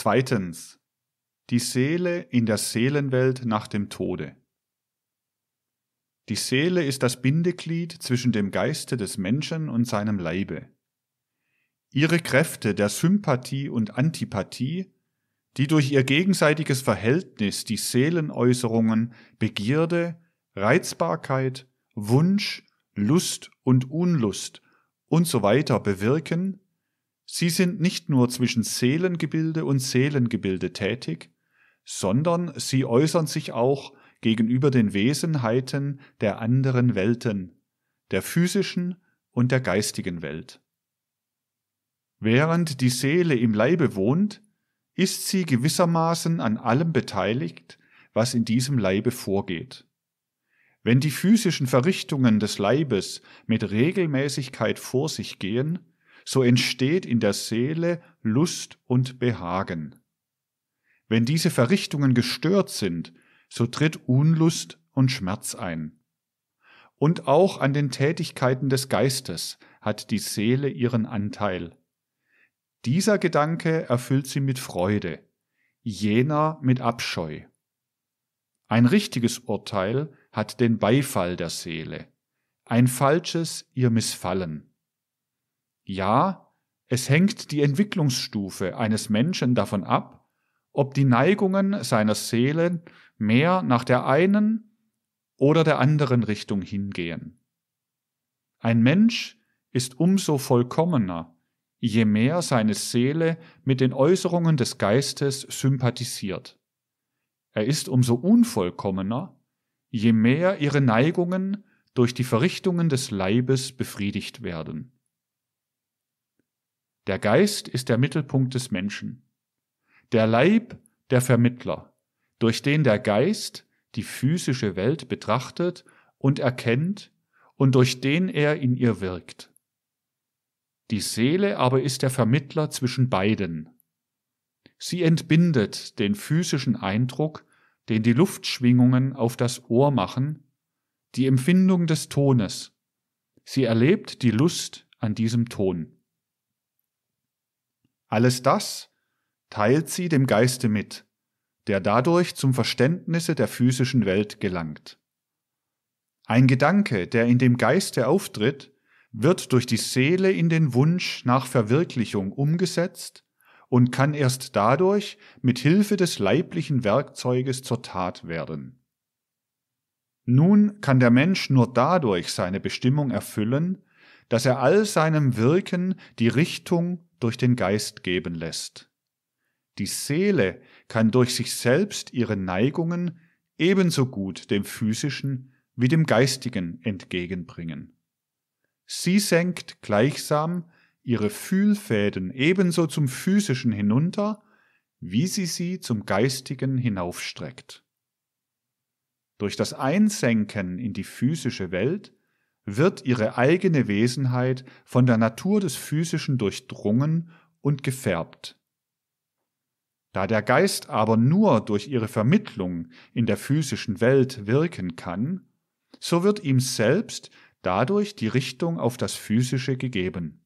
Zweitens. Die Seele in der Seelenwelt nach dem Tode. Die Seele ist das Bindeglied zwischen dem Geiste des Menschen und seinem Leibe. Ihre Kräfte der Sympathie und Antipathie, die durch ihr gegenseitiges Verhältnis die Seelenäußerungen Begierde, Reizbarkeit, Wunsch, Lust und Unlust usw. So bewirken, Sie sind nicht nur zwischen Seelengebilde und Seelengebilde tätig, sondern sie äußern sich auch gegenüber den Wesenheiten der anderen Welten, der physischen und der geistigen Welt. Während die Seele im Leibe wohnt, ist sie gewissermaßen an allem beteiligt, was in diesem Leibe vorgeht. Wenn die physischen Verrichtungen des Leibes mit Regelmäßigkeit vor sich gehen, so entsteht in der Seele Lust und Behagen. Wenn diese Verrichtungen gestört sind, so tritt Unlust und Schmerz ein. Und auch an den Tätigkeiten des Geistes hat die Seele ihren Anteil. Dieser Gedanke erfüllt sie mit Freude, jener mit Abscheu. Ein richtiges Urteil hat den Beifall der Seele, ein falsches ihr Missfallen. Ja, es hängt die Entwicklungsstufe eines Menschen davon ab, ob die Neigungen seiner Seele mehr nach der einen oder der anderen Richtung hingehen. Ein Mensch ist umso vollkommener, je mehr seine Seele mit den Äußerungen des Geistes sympathisiert. Er ist umso unvollkommener, je mehr ihre Neigungen durch die Verrichtungen des Leibes befriedigt werden. Der Geist ist der Mittelpunkt des Menschen. Der Leib der Vermittler, durch den der Geist die physische Welt betrachtet und erkennt und durch den er in ihr wirkt. Die Seele aber ist der Vermittler zwischen beiden. Sie entbindet den physischen Eindruck, den die Luftschwingungen auf das Ohr machen, die Empfindung des Tones. Sie erlebt die Lust an diesem Ton. Alles das teilt sie dem Geiste mit, der dadurch zum Verständnisse der physischen Welt gelangt. Ein Gedanke, der in dem Geiste auftritt, wird durch die Seele in den Wunsch nach Verwirklichung umgesetzt und kann erst dadurch mit Hilfe des leiblichen Werkzeuges zur Tat werden. Nun kann der Mensch nur dadurch seine Bestimmung erfüllen, dass er all seinem Wirken die Richtung durch den Geist geben lässt. Die Seele kann durch sich selbst ihre Neigungen ebenso gut dem physischen wie dem geistigen entgegenbringen. Sie senkt gleichsam ihre Fühlfäden ebenso zum physischen hinunter, wie sie sie zum geistigen hinaufstreckt. Durch das Einsenken in die physische Welt wird ihre eigene Wesenheit von der Natur des Physischen durchdrungen und gefärbt. Da der Geist aber nur durch ihre Vermittlung in der physischen Welt wirken kann, so wird ihm selbst dadurch die Richtung auf das Physische gegeben.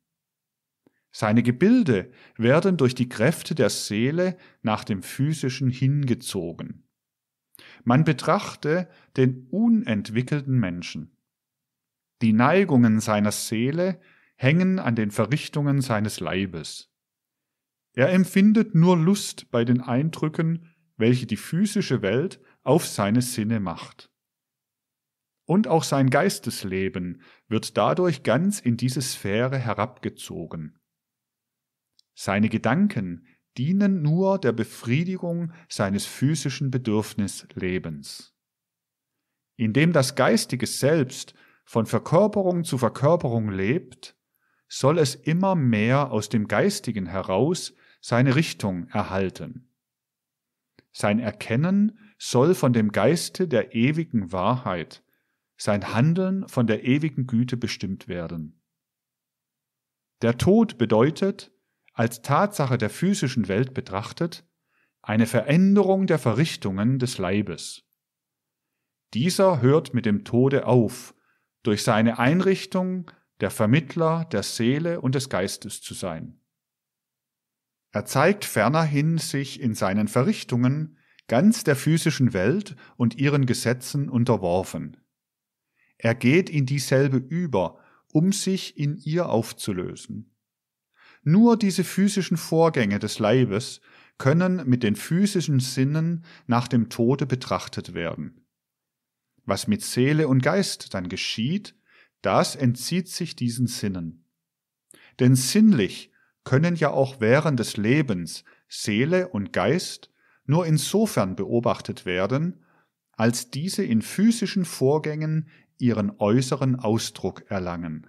Seine Gebilde werden durch die Kräfte der Seele nach dem Physischen hingezogen. Man betrachte den unentwickelten Menschen. Die Neigungen seiner Seele hängen an den Verrichtungen seines Leibes. Er empfindet nur Lust bei den Eindrücken, welche die physische Welt auf seine Sinne macht. Und auch sein Geistesleben wird dadurch ganz in diese Sphäre herabgezogen. Seine Gedanken dienen nur der Befriedigung seines physischen Bedürfnislebens. Indem das geistige Selbst von Verkörperung zu Verkörperung lebt, soll es immer mehr aus dem Geistigen heraus seine Richtung erhalten. Sein Erkennen soll von dem Geiste der ewigen Wahrheit, sein Handeln von der ewigen Güte bestimmt werden. Der Tod bedeutet, als Tatsache der physischen Welt betrachtet, eine Veränderung der Verrichtungen des Leibes. Dieser hört mit dem Tode auf durch seine Einrichtung der Vermittler der Seele und des Geistes zu sein. Er zeigt fernerhin sich in seinen Verrichtungen ganz der physischen Welt und ihren Gesetzen unterworfen. Er geht in dieselbe über, um sich in ihr aufzulösen. Nur diese physischen Vorgänge des Leibes können mit den physischen Sinnen nach dem Tode betrachtet werden. Was mit Seele und Geist dann geschieht, das entzieht sich diesen Sinnen. Denn sinnlich können ja auch während des Lebens Seele und Geist nur insofern beobachtet werden, als diese in physischen Vorgängen ihren äußeren Ausdruck erlangen.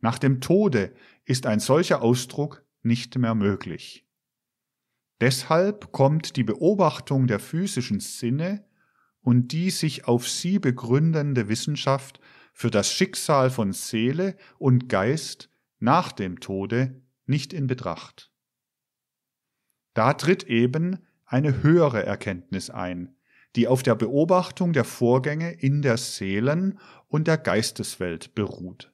Nach dem Tode ist ein solcher Ausdruck nicht mehr möglich. Deshalb kommt die Beobachtung der physischen Sinne und die sich auf sie begründende Wissenschaft für das Schicksal von Seele und Geist nach dem Tode nicht in Betracht. Da tritt eben eine höhere Erkenntnis ein, die auf der Beobachtung der Vorgänge in der Seelen- und der Geisteswelt beruht.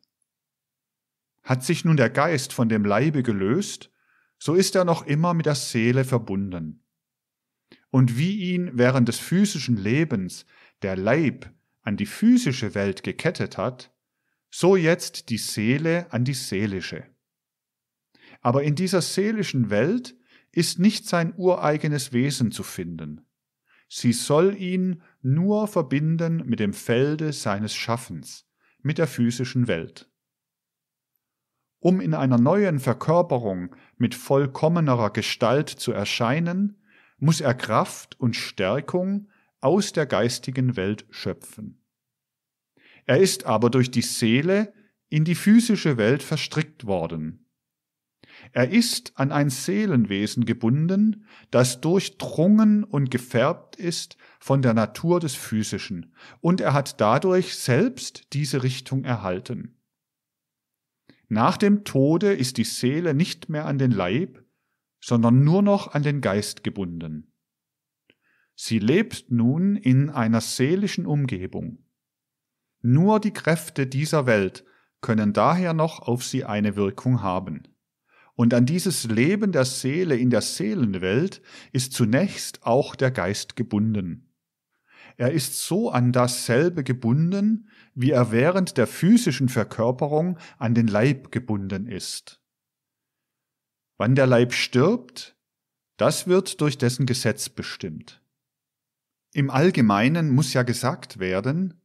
Hat sich nun der Geist von dem Leibe gelöst, so ist er noch immer mit der Seele verbunden und wie ihn während des physischen Lebens der Leib an die physische Welt gekettet hat, so jetzt die Seele an die seelische. Aber in dieser seelischen Welt ist nicht sein ureigenes Wesen zu finden. Sie soll ihn nur verbinden mit dem Felde seines Schaffens, mit der physischen Welt. Um in einer neuen Verkörperung mit vollkommenerer Gestalt zu erscheinen, muss er Kraft und Stärkung aus der geistigen Welt schöpfen. Er ist aber durch die Seele in die physische Welt verstrickt worden. Er ist an ein Seelenwesen gebunden, das durchdrungen und gefärbt ist von der Natur des Physischen, und er hat dadurch selbst diese Richtung erhalten. Nach dem Tode ist die Seele nicht mehr an den Leib, sondern nur noch an den Geist gebunden. Sie lebt nun in einer seelischen Umgebung. Nur die Kräfte dieser Welt können daher noch auf sie eine Wirkung haben. Und an dieses Leben der Seele in der Seelenwelt ist zunächst auch der Geist gebunden. Er ist so an dasselbe gebunden, wie er während der physischen Verkörperung an den Leib gebunden ist. Wann der Leib stirbt, das wird durch dessen Gesetz bestimmt. Im Allgemeinen muss ja gesagt werden,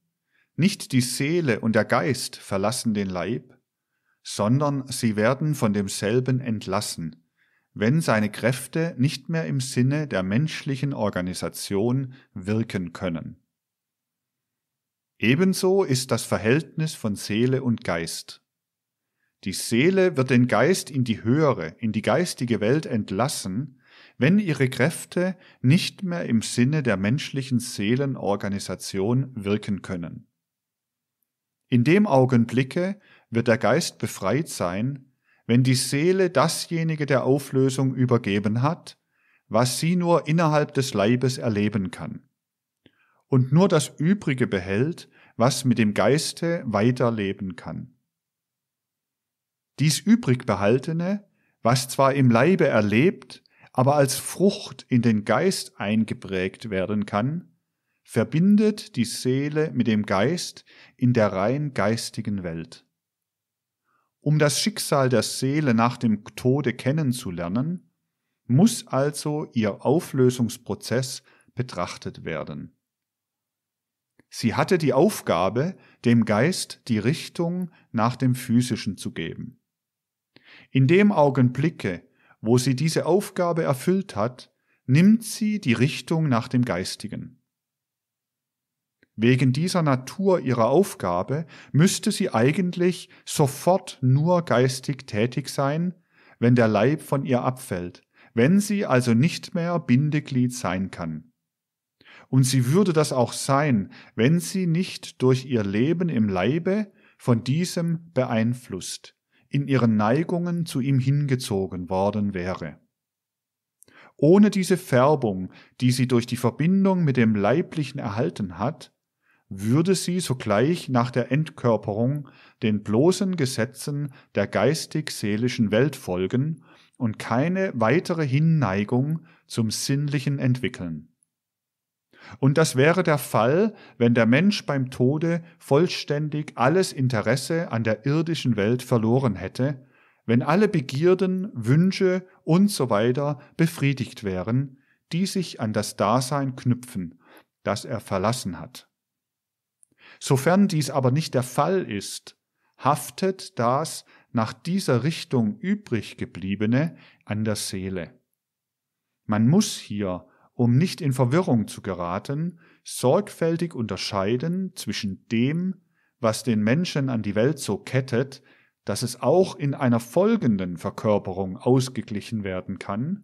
nicht die Seele und der Geist verlassen den Leib, sondern sie werden von demselben entlassen, wenn seine Kräfte nicht mehr im Sinne der menschlichen Organisation wirken können. Ebenso ist das Verhältnis von Seele und Geist. Die Seele wird den Geist in die höhere, in die geistige Welt entlassen, wenn ihre Kräfte nicht mehr im Sinne der menschlichen Seelenorganisation wirken können. In dem Augenblicke wird der Geist befreit sein, wenn die Seele dasjenige der Auflösung übergeben hat, was sie nur innerhalb des Leibes erleben kann, und nur das Übrige behält, was mit dem Geiste weiterleben kann dies übrigbehaltene, was zwar im Leibe erlebt, aber als Frucht in den Geist eingeprägt werden kann, verbindet die Seele mit dem Geist in der rein geistigen Welt. Um das Schicksal der Seele nach dem Tode kennenzulernen, muss also ihr Auflösungsprozess betrachtet werden. Sie hatte die Aufgabe, dem Geist die Richtung nach dem Physischen zu geben. In dem Augenblicke, wo sie diese Aufgabe erfüllt hat, nimmt sie die Richtung nach dem Geistigen. Wegen dieser Natur ihrer Aufgabe müsste sie eigentlich sofort nur geistig tätig sein, wenn der Leib von ihr abfällt, wenn sie also nicht mehr Bindeglied sein kann. Und sie würde das auch sein, wenn sie nicht durch ihr Leben im Leibe von diesem beeinflusst, in ihren Neigungen zu ihm hingezogen worden wäre. Ohne diese Färbung, die sie durch die Verbindung mit dem Leiblichen erhalten hat, würde sie sogleich nach der Entkörperung den bloßen Gesetzen der geistig-seelischen Welt folgen und keine weitere Hinneigung zum Sinnlichen entwickeln. Und das wäre der Fall, wenn der Mensch beim Tode vollständig alles Interesse an der irdischen Welt verloren hätte, wenn alle Begierden, Wünsche und so weiter befriedigt wären, die sich an das Dasein knüpfen, das er verlassen hat. Sofern dies aber nicht der Fall ist, haftet das nach dieser Richtung übrig gebliebene an der Seele. Man muss hier um nicht in Verwirrung zu geraten, sorgfältig unterscheiden zwischen dem, was den Menschen an die Welt so kettet, dass es auch in einer folgenden Verkörperung ausgeglichen werden kann,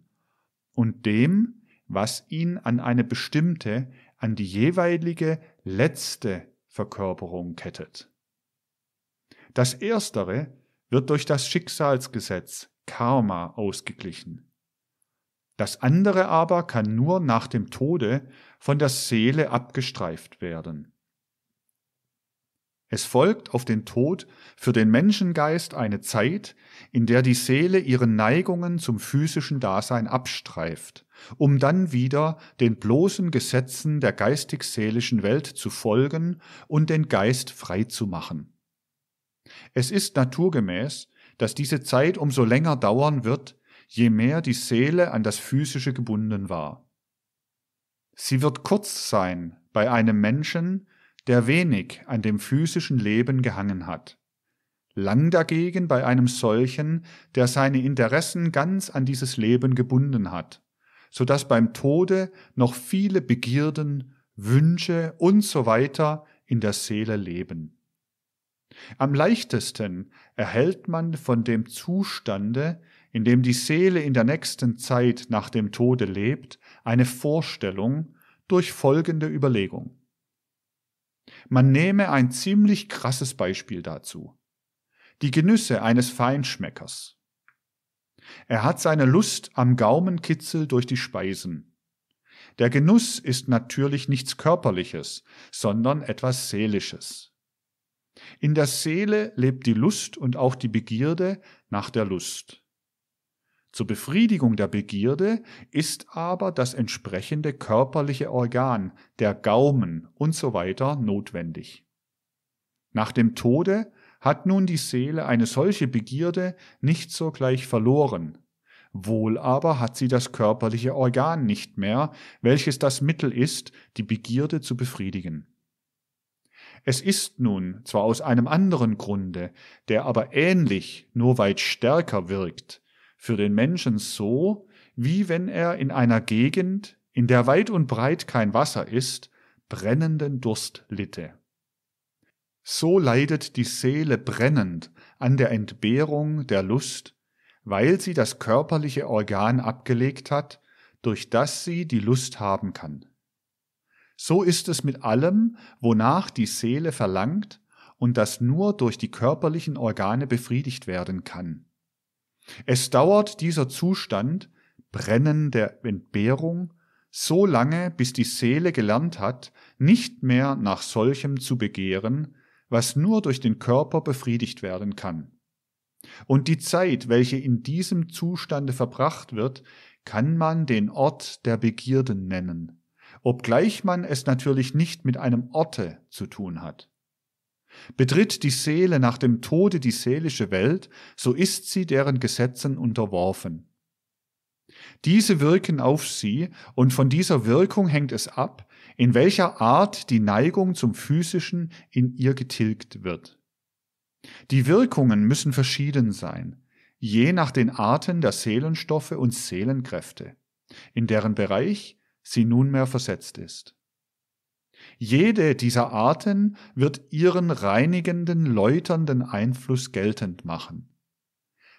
und dem, was ihn an eine bestimmte, an die jeweilige letzte Verkörperung kettet. Das Erstere wird durch das Schicksalsgesetz Karma ausgeglichen. Das andere aber kann nur nach dem Tode von der Seele abgestreift werden. Es folgt auf den Tod für den Menschengeist eine Zeit, in der die Seele ihren Neigungen zum physischen Dasein abstreift, um dann wieder den bloßen Gesetzen der geistig-seelischen Welt zu folgen und den Geist frei zu machen. Es ist naturgemäß, dass diese Zeit umso länger dauern wird, je mehr die Seele an das Physische gebunden war. Sie wird kurz sein bei einem Menschen, der wenig an dem physischen Leben gehangen hat, lang dagegen bei einem solchen, der seine Interessen ganz an dieses Leben gebunden hat, so dass beim Tode noch viele Begierden, Wünsche und so weiter in der Seele leben. Am leichtesten erhält man von dem Zustande, in dem die Seele in der nächsten Zeit nach dem Tode lebt, eine Vorstellung durch folgende Überlegung. Man nehme ein ziemlich krasses Beispiel dazu. Die Genüsse eines Feinschmeckers. Er hat seine Lust am Gaumenkitzel durch die Speisen. Der Genuss ist natürlich nichts Körperliches, sondern etwas Seelisches. In der Seele lebt die Lust und auch die Begierde nach der Lust. Zur Befriedigung der Begierde ist aber das entsprechende körperliche Organ, der Gaumen usw. So notwendig. Nach dem Tode hat nun die Seele eine solche Begierde nicht sogleich verloren, wohl aber hat sie das körperliche Organ nicht mehr, welches das Mittel ist, die Begierde zu befriedigen. Es ist nun zwar aus einem anderen Grunde, der aber ähnlich, nur weit stärker wirkt, für den Menschen so, wie wenn er in einer Gegend, in der weit und breit kein Wasser ist, brennenden Durst litte. So leidet die Seele brennend an der Entbehrung der Lust, weil sie das körperliche Organ abgelegt hat, durch das sie die Lust haben kann. So ist es mit allem, wonach die Seele verlangt und das nur durch die körperlichen Organe befriedigt werden kann. Es dauert dieser Zustand, Brennen der Entbehrung, so lange, bis die Seele gelernt hat, nicht mehr nach solchem zu begehren, was nur durch den Körper befriedigt werden kann. Und die Zeit, welche in diesem Zustande verbracht wird, kann man den Ort der Begierden nennen, obgleich man es natürlich nicht mit einem Orte zu tun hat. Betritt die Seele nach dem Tode die seelische Welt, so ist sie deren Gesetzen unterworfen. Diese wirken auf sie, und von dieser Wirkung hängt es ab, in welcher Art die Neigung zum Physischen in ihr getilgt wird. Die Wirkungen müssen verschieden sein, je nach den Arten der Seelenstoffe und Seelenkräfte, in deren Bereich sie nunmehr versetzt ist. Jede dieser Arten wird ihren reinigenden, läuternden Einfluss geltend machen.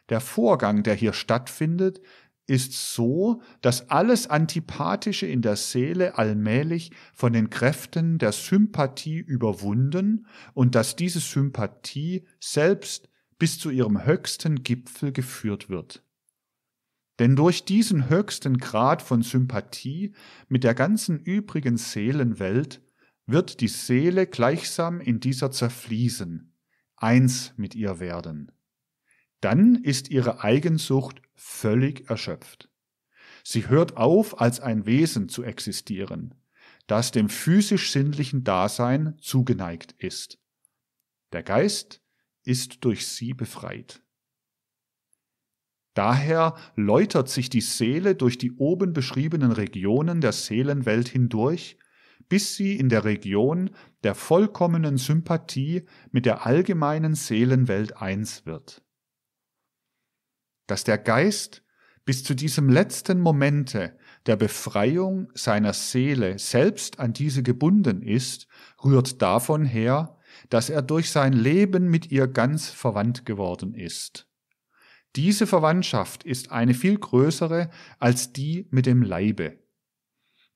Der Vorgang, der hier stattfindet, ist so, dass alles Antipathische in der Seele allmählich von den Kräften der Sympathie überwunden und dass diese Sympathie selbst bis zu ihrem höchsten Gipfel geführt wird. Denn durch diesen höchsten Grad von Sympathie mit der ganzen übrigen Seelenwelt wird die Seele gleichsam in dieser zerfließen, eins mit ihr werden. Dann ist ihre Eigensucht völlig erschöpft. Sie hört auf, als ein Wesen zu existieren, das dem physisch-sinnlichen Dasein zugeneigt ist. Der Geist ist durch sie befreit. Daher läutert sich die Seele durch die oben beschriebenen Regionen der Seelenwelt hindurch bis sie in der Region der vollkommenen Sympathie mit der allgemeinen Seelenwelt eins wird. Dass der Geist bis zu diesem letzten Momente der Befreiung seiner Seele selbst an diese gebunden ist, rührt davon her, dass er durch sein Leben mit ihr ganz verwandt geworden ist. Diese Verwandtschaft ist eine viel größere als die mit dem Leibe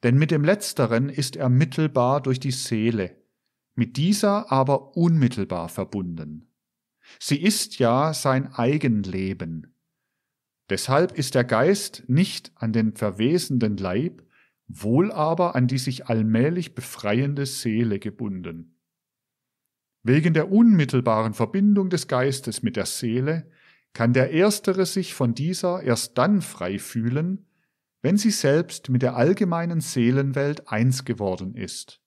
denn mit dem letzteren ist er mittelbar durch die Seele, mit dieser aber unmittelbar verbunden. Sie ist ja sein Eigenleben. Deshalb ist der Geist nicht an den verwesenden Leib, wohl aber an die sich allmählich befreiende Seele gebunden. Wegen der unmittelbaren Verbindung des Geistes mit der Seele kann der Erstere sich von dieser erst dann frei fühlen, wenn sie selbst mit der allgemeinen Seelenwelt eins geworden ist.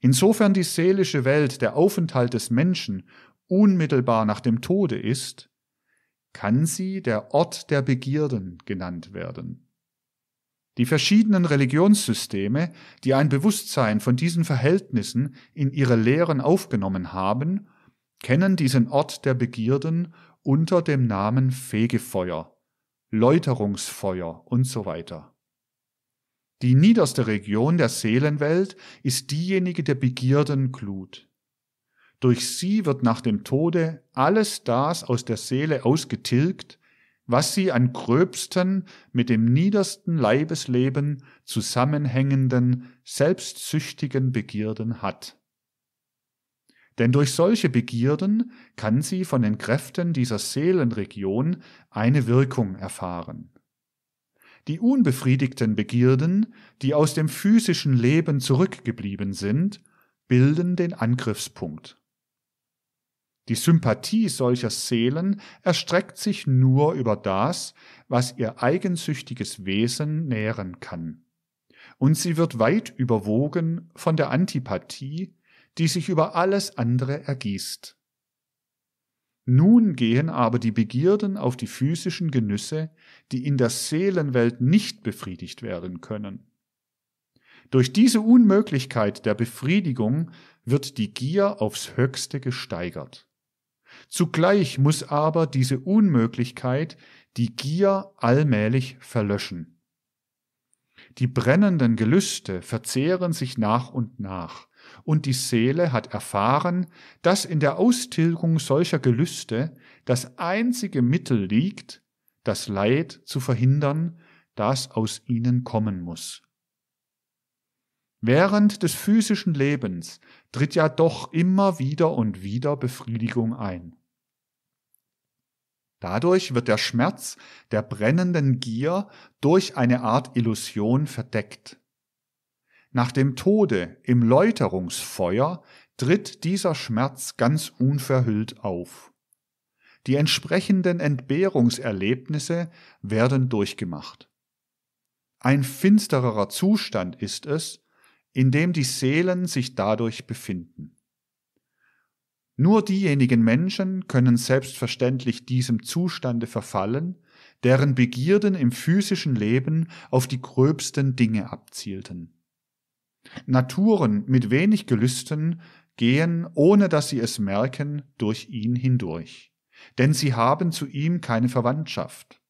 Insofern die seelische Welt der Aufenthalt des Menschen unmittelbar nach dem Tode ist, kann sie der Ort der Begierden genannt werden. Die verschiedenen Religionssysteme, die ein Bewusstsein von diesen Verhältnissen in ihre Lehren aufgenommen haben, kennen diesen Ort der Begierden unter dem Namen Fegefeuer Läuterungsfeuer und so weiter. Die niederste Region der Seelenwelt ist diejenige der Begierdenglut. Durch sie wird nach dem Tode alles das aus der Seele ausgetilgt, was sie an gröbsten mit dem niedersten Leibesleben zusammenhängenden, selbstsüchtigen Begierden hat. Denn durch solche Begierden kann sie von den Kräften dieser Seelenregion eine Wirkung erfahren. Die unbefriedigten Begierden, die aus dem physischen Leben zurückgeblieben sind, bilden den Angriffspunkt. Die Sympathie solcher Seelen erstreckt sich nur über das, was ihr eigensüchtiges Wesen nähren kann. Und sie wird weit überwogen von der Antipathie, die sich über alles andere ergießt. Nun gehen aber die Begierden auf die physischen Genüsse, die in der Seelenwelt nicht befriedigt werden können. Durch diese Unmöglichkeit der Befriedigung wird die Gier aufs höchste gesteigert. Zugleich muss aber diese Unmöglichkeit die Gier allmählich verlöschen. Die brennenden Gelüste verzehren sich nach und nach, und die Seele hat erfahren, dass in der Austilgung solcher Gelüste das einzige Mittel liegt, das Leid zu verhindern, das aus ihnen kommen muss. Während des physischen Lebens tritt ja doch immer wieder und wieder Befriedigung ein. Dadurch wird der Schmerz der brennenden Gier durch eine Art Illusion verdeckt. Nach dem Tode im Läuterungsfeuer tritt dieser Schmerz ganz unverhüllt auf. Die entsprechenden Entbehrungserlebnisse werden durchgemacht. Ein finsterer Zustand ist es, in dem die Seelen sich dadurch befinden. Nur diejenigen Menschen können selbstverständlich diesem Zustande verfallen, deren Begierden im physischen Leben auf die gröbsten Dinge abzielten. Naturen mit wenig Gelüsten gehen, ohne dass sie es merken, durch ihn hindurch, denn sie haben zu ihm keine Verwandtschaft.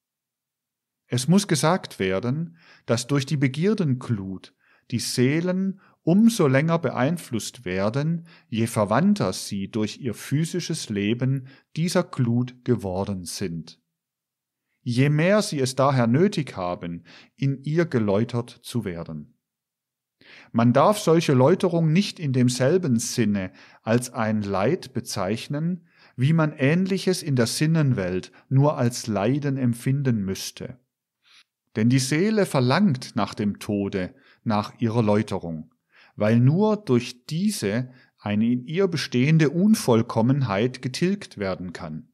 Es muss gesagt werden, dass durch die Begierdenklut die Seelen umso länger beeinflusst werden, je verwandter sie durch ihr physisches Leben dieser Glut geworden sind. Je mehr sie es daher nötig haben, in ihr geläutert zu werden. Man darf solche Läuterung nicht in demselben Sinne als ein Leid bezeichnen, wie man Ähnliches in der Sinnenwelt nur als Leiden empfinden müsste. Denn die Seele verlangt nach dem Tode, nach ihrer Läuterung, weil nur durch diese eine in ihr bestehende Unvollkommenheit getilgt werden kann.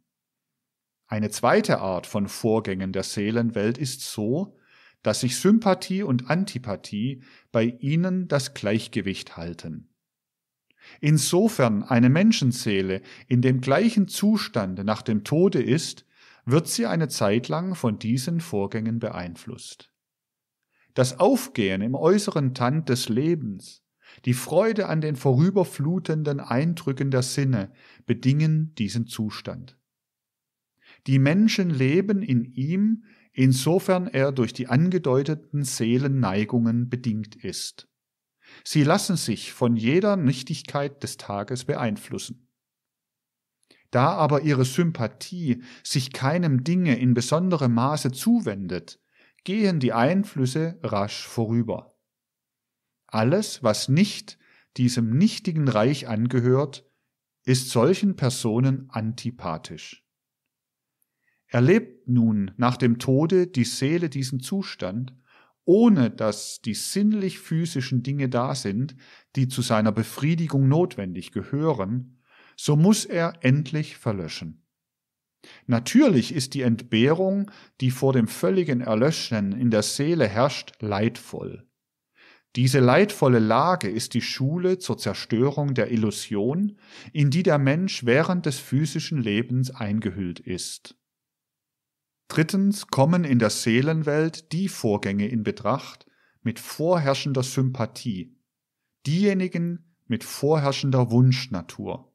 Eine zweite Art von Vorgängen der Seelenwelt ist so, dass sich Sympathie und Antipathie bei ihnen das Gleichgewicht halten. Insofern eine Menschenseele in dem gleichen Zustand nach dem Tode ist, wird sie eine Zeit lang von diesen Vorgängen beeinflusst. Das Aufgehen im äußeren Tand des Lebens, die Freude an den vorüberflutenden Eindrücken der Sinne bedingen diesen Zustand. Die Menschen leben in ihm insofern er durch die angedeuteten Seelenneigungen bedingt ist. Sie lassen sich von jeder Nichtigkeit des Tages beeinflussen. Da aber ihre Sympathie sich keinem Dinge in besonderem Maße zuwendet, gehen die Einflüsse rasch vorüber. Alles, was nicht diesem nichtigen Reich angehört, ist solchen Personen antipathisch. Erlebt nun nach dem Tode die Seele diesen Zustand, ohne dass die sinnlich physischen Dinge da sind, die zu seiner Befriedigung notwendig gehören, so muss er endlich verlöschen. Natürlich ist die Entbehrung, die vor dem völligen Erlöschen in der Seele herrscht, leidvoll. Diese leidvolle Lage ist die Schule zur Zerstörung der Illusion, in die der Mensch während des physischen Lebens eingehüllt ist. Drittens kommen in der Seelenwelt die Vorgänge in Betracht mit vorherrschender Sympathie, diejenigen mit vorherrschender Wunschnatur.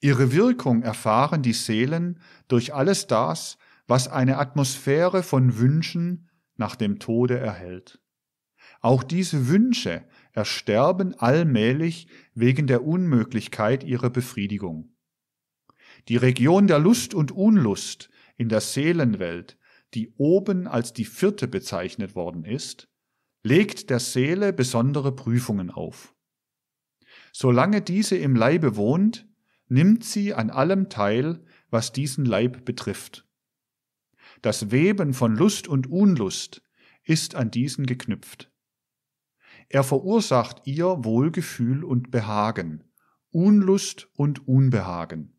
Ihre Wirkung erfahren die Seelen durch alles das, was eine Atmosphäre von Wünschen nach dem Tode erhält. Auch diese Wünsche ersterben allmählich wegen der Unmöglichkeit ihrer Befriedigung. Die Region der Lust und Unlust in der Seelenwelt, die oben als die vierte bezeichnet worden ist, legt der Seele besondere Prüfungen auf. Solange diese im Leibe wohnt, nimmt sie an allem teil, was diesen Leib betrifft. Das Weben von Lust und Unlust ist an diesen geknüpft. Er verursacht ihr Wohlgefühl und Behagen, Unlust und Unbehagen.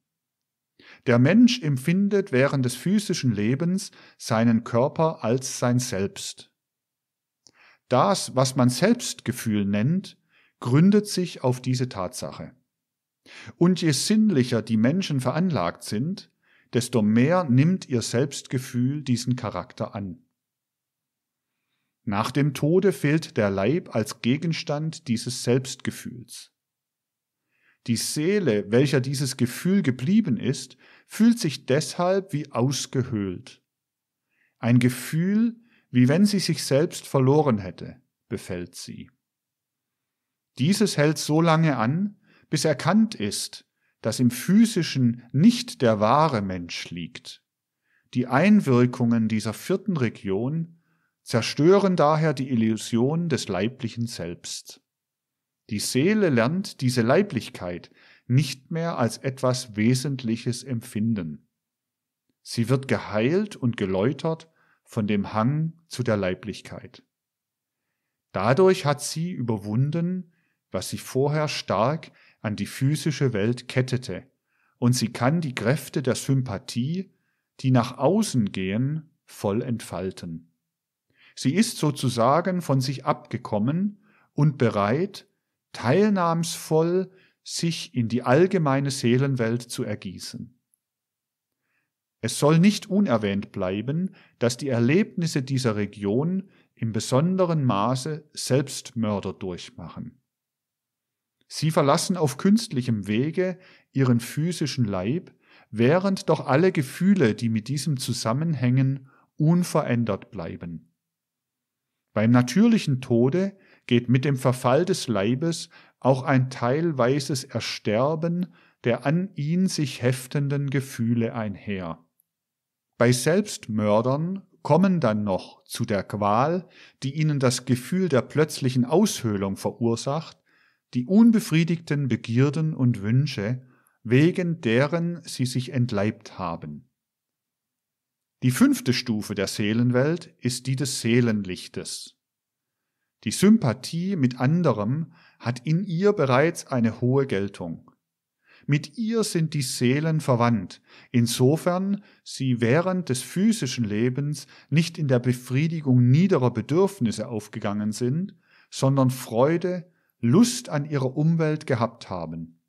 Der Mensch empfindet während des physischen Lebens seinen Körper als sein Selbst. Das, was man Selbstgefühl nennt, gründet sich auf diese Tatsache. Und je sinnlicher die Menschen veranlagt sind, desto mehr nimmt ihr Selbstgefühl diesen Charakter an. Nach dem Tode fehlt der Leib als Gegenstand dieses Selbstgefühls. Die Seele, welcher dieses Gefühl geblieben ist, fühlt sich deshalb wie ausgehöhlt. Ein Gefühl, wie wenn sie sich selbst verloren hätte, befällt sie. Dieses hält so lange an, bis erkannt ist, dass im physischen nicht der wahre Mensch liegt. Die Einwirkungen dieser vierten Region zerstören daher die Illusion des leiblichen Selbst. Die Seele lernt diese Leiblichkeit nicht mehr als etwas Wesentliches empfinden. Sie wird geheilt und geläutert von dem Hang zu der Leiblichkeit. Dadurch hat sie überwunden, was sie vorher stark an die physische Welt kettete, und sie kann die Kräfte der Sympathie, die nach außen gehen, voll entfalten. Sie ist sozusagen von sich abgekommen und bereit, teilnahmsvoll sich in die allgemeine Seelenwelt zu ergießen. Es soll nicht unerwähnt bleiben, dass die Erlebnisse dieser Region im besonderen Maße Selbstmörder durchmachen. Sie verlassen auf künstlichem Wege ihren physischen Leib, während doch alle Gefühle, die mit diesem zusammenhängen, unverändert bleiben. Beim natürlichen Tode geht mit dem Verfall des Leibes auch ein teilweises Ersterben der an ihn sich heftenden Gefühle einher. Bei Selbstmördern kommen dann noch zu der Qual, die ihnen das Gefühl der plötzlichen Aushöhlung verursacht, die unbefriedigten Begierden und Wünsche, wegen deren sie sich entleibt haben. Die fünfte Stufe der Seelenwelt ist die des Seelenlichtes. Die Sympathie mit anderem hat in ihr bereits eine hohe Geltung. Mit ihr sind die Seelen verwandt, insofern sie während des physischen Lebens nicht in der Befriedigung niederer Bedürfnisse aufgegangen sind, sondern Freude, Lust an ihrer Umwelt gehabt haben.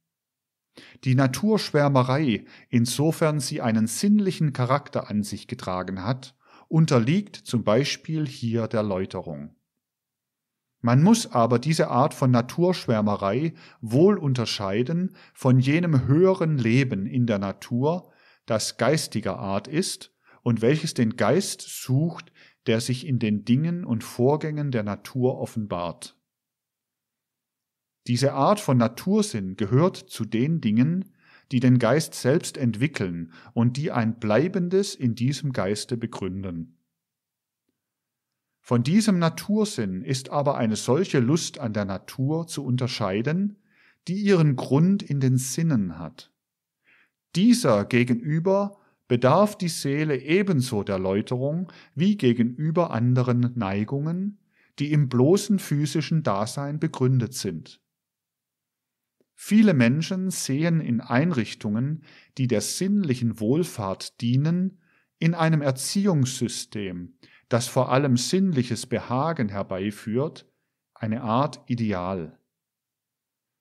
Die Naturschwärmerei, insofern sie einen sinnlichen Charakter an sich getragen hat, unterliegt zum Beispiel hier der Läuterung. Man muss aber diese Art von Naturschwärmerei wohl unterscheiden von jenem höheren Leben in der Natur, das geistiger Art ist und welches den Geist sucht, der sich in den Dingen und Vorgängen der Natur offenbart. Diese Art von Natursinn gehört zu den Dingen, die den Geist selbst entwickeln und die ein bleibendes in diesem Geiste begründen. Von diesem Natursinn ist aber eine solche Lust an der Natur zu unterscheiden, die ihren Grund in den Sinnen hat. Dieser gegenüber bedarf die Seele ebenso der Läuterung wie gegenüber anderen Neigungen, die im bloßen physischen Dasein begründet sind. Viele Menschen sehen in Einrichtungen, die der sinnlichen Wohlfahrt dienen, in einem Erziehungssystem, das vor allem sinnliches Behagen herbeiführt, eine Art Ideal.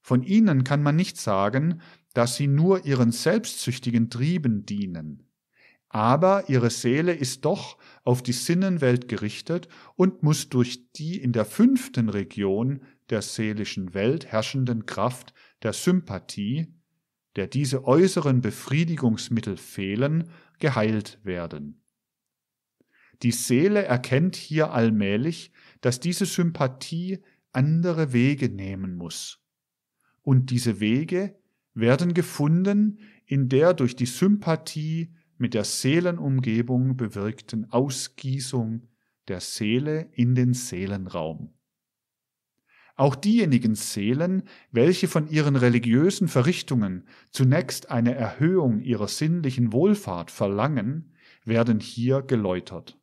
Von ihnen kann man nicht sagen, dass sie nur ihren selbstsüchtigen Trieben dienen. Aber ihre Seele ist doch auf die Sinnenwelt gerichtet und muss durch die in der fünften Region der seelischen Welt herrschenden Kraft der Sympathie, der diese äußeren Befriedigungsmittel fehlen, geheilt werden. Die Seele erkennt hier allmählich, dass diese Sympathie andere Wege nehmen muss. Und diese Wege werden gefunden in der durch die Sympathie mit der Seelenumgebung bewirkten Ausgießung der Seele in den Seelenraum. Auch diejenigen Seelen, welche von ihren religiösen Verrichtungen zunächst eine Erhöhung ihrer sinnlichen Wohlfahrt verlangen, werden hier geläutert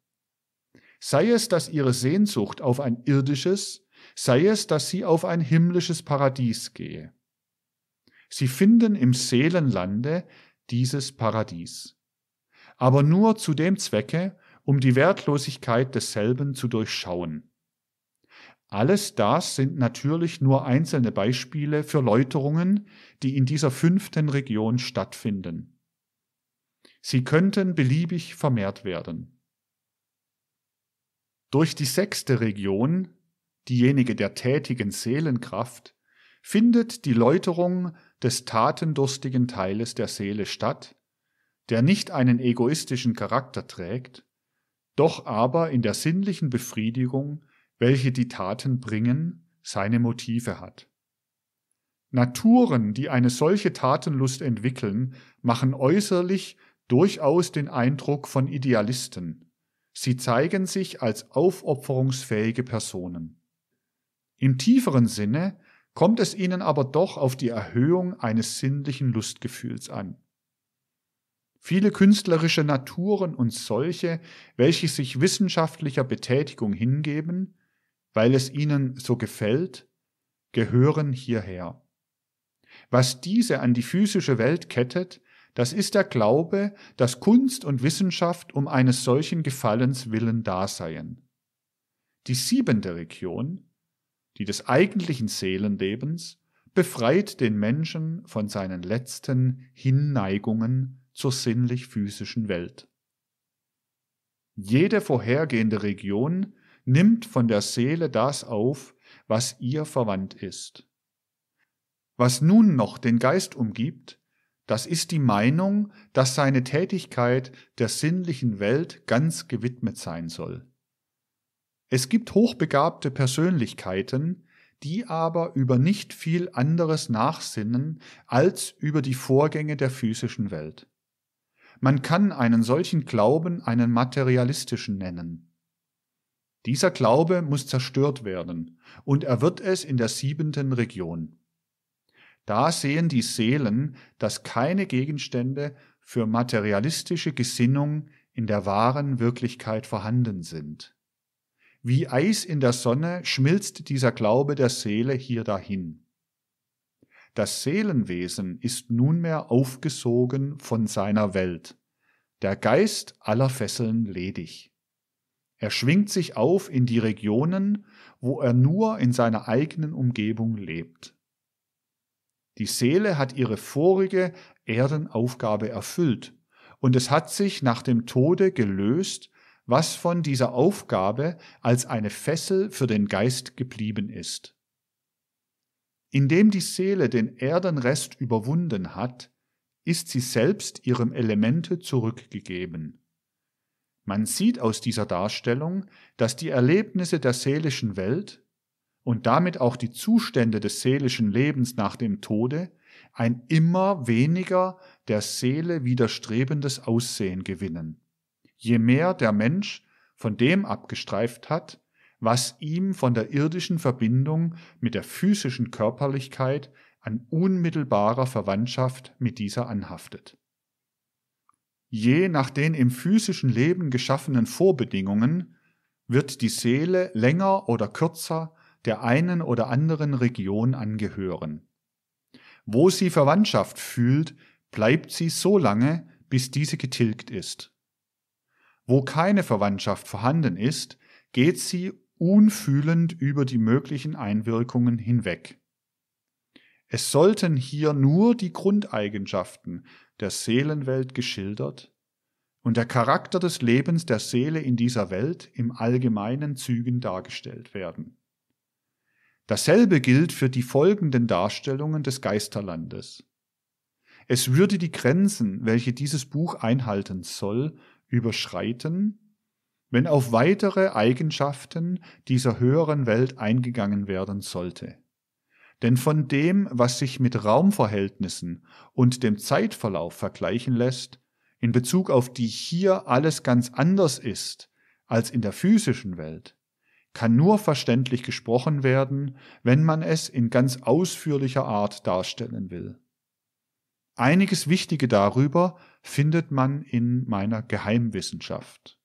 sei es, dass ihre Sehnsucht auf ein irdisches, sei es, dass sie auf ein himmlisches Paradies gehe. Sie finden im Seelenlande dieses Paradies, aber nur zu dem Zwecke, um die Wertlosigkeit desselben zu durchschauen. Alles das sind natürlich nur einzelne Beispiele für Läuterungen, die in dieser fünften Region stattfinden. Sie könnten beliebig vermehrt werden. Durch die sechste Region, diejenige der tätigen Seelenkraft, findet die Läuterung des tatendurstigen Teiles der Seele statt, der nicht einen egoistischen Charakter trägt, doch aber in der sinnlichen Befriedigung, welche die Taten bringen, seine Motive hat. Naturen, die eine solche Tatenlust entwickeln, machen äußerlich durchaus den Eindruck von Idealisten, Sie zeigen sich als aufopferungsfähige Personen. Im tieferen Sinne kommt es ihnen aber doch auf die Erhöhung eines sinnlichen Lustgefühls an. Viele künstlerische Naturen und solche, welche sich wissenschaftlicher Betätigung hingeben, weil es ihnen so gefällt, gehören hierher. Was diese an die physische Welt kettet, das ist der Glaube, dass Kunst und Wissenschaft um eines solchen Gefallens willen da seien. Die siebente Region, die des eigentlichen Seelenlebens, befreit den Menschen von seinen letzten Hinneigungen zur sinnlich-physischen Welt. Jede vorhergehende Region nimmt von der Seele das auf, was ihr verwandt ist. Was nun noch den Geist umgibt, das ist die Meinung, dass seine Tätigkeit der sinnlichen Welt ganz gewidmet sein soll. Es gibt hochbegabte Persönlichkeiten, die aber über nicht viel anderes nachsinnen als über die Vorgänge der physischen Welt. Man kann einen solchen Glauben einen materialistischen nennen. Dieser Glaube muss zerstört werden, und er wird es in der siebenten Region. Da sehen die Seelen, dass keine Gegenstände für materialistische Gesinnung in der wahren Wirklichkeit vorhanden sind. Wie Eis in der Sonne schmilzt dieser Glaube der Seele hier dahin. Das Seelenwesen ist nunmehr aufgesogen von seiner Welt, der Geist aller Fesseln ledig. Er schwingt sich auf in die Regionen, wo er nur in seiner eigenen Umgebung lebt. Die Seele hat ihre vorige Erdenaufgabe erfüllt und es hat sich nach dem Tode gelöst, was von dieser Aufgabe als eine Fessel für den Geist geblieben ist. Indem die Seele den Erdenrest überwunden hat, ist sie selbst ihrem Elemente zurückgegeben. Man sieht aus dieser Darstellung, dass die Erlebnisse der seelischen Welt und damit auch die Zustände des seelischen Lebens nach dem Tode ein immer weniger der Seele widerstrebendes Aussehen gewinnen. Je mehr der Mensch von dem abgestreift hat, was ihm von der irdischen Verbindung mit der physischen Körperlichkeit an unmittelbarer Verwandtschaft mit dieser anhaftet. Je nach den im physischen Leben geschaffenen Vorbedingungen wird die Seele länger oder kürzer der einen oder anderen Region angehören. Wo sie Verwandtschaft fühlt, bleibt sie so lange, bis diese getilgt ist. Wo keine Verwandtschaft vorhanden ist, geht sie unfühlend über die möglichen Einwirkungen hinweg. Es sollten hier nur die Grundeigenschaften der Seelenwelt geschildert und der Charakter des Lebens der Seele in dieser Welt im allgemeinen Zügen dargestellt werden. Dasselbe gilt für die folgenden Darstellungen des Geisterlandes. Es würde die Grenzen, welche dieses Buch einhalten soll, überschreiten, wenn auf weitere Eigenschaften dieser höheren Welt eingegangen werden sollte. Denn von dem, was sich mit Raumverhältnissen und dem Zeitverlauf vergleichen lässt, in Bezug auf die hier alles ganz anders ist als in der physischen Welt, kann nur verständlich gesprochen werden, wenn man es in ganz ausführlicher Art darstellen will. Einiges Wichtige darüber findet man in meiner Geheimwissenschaft.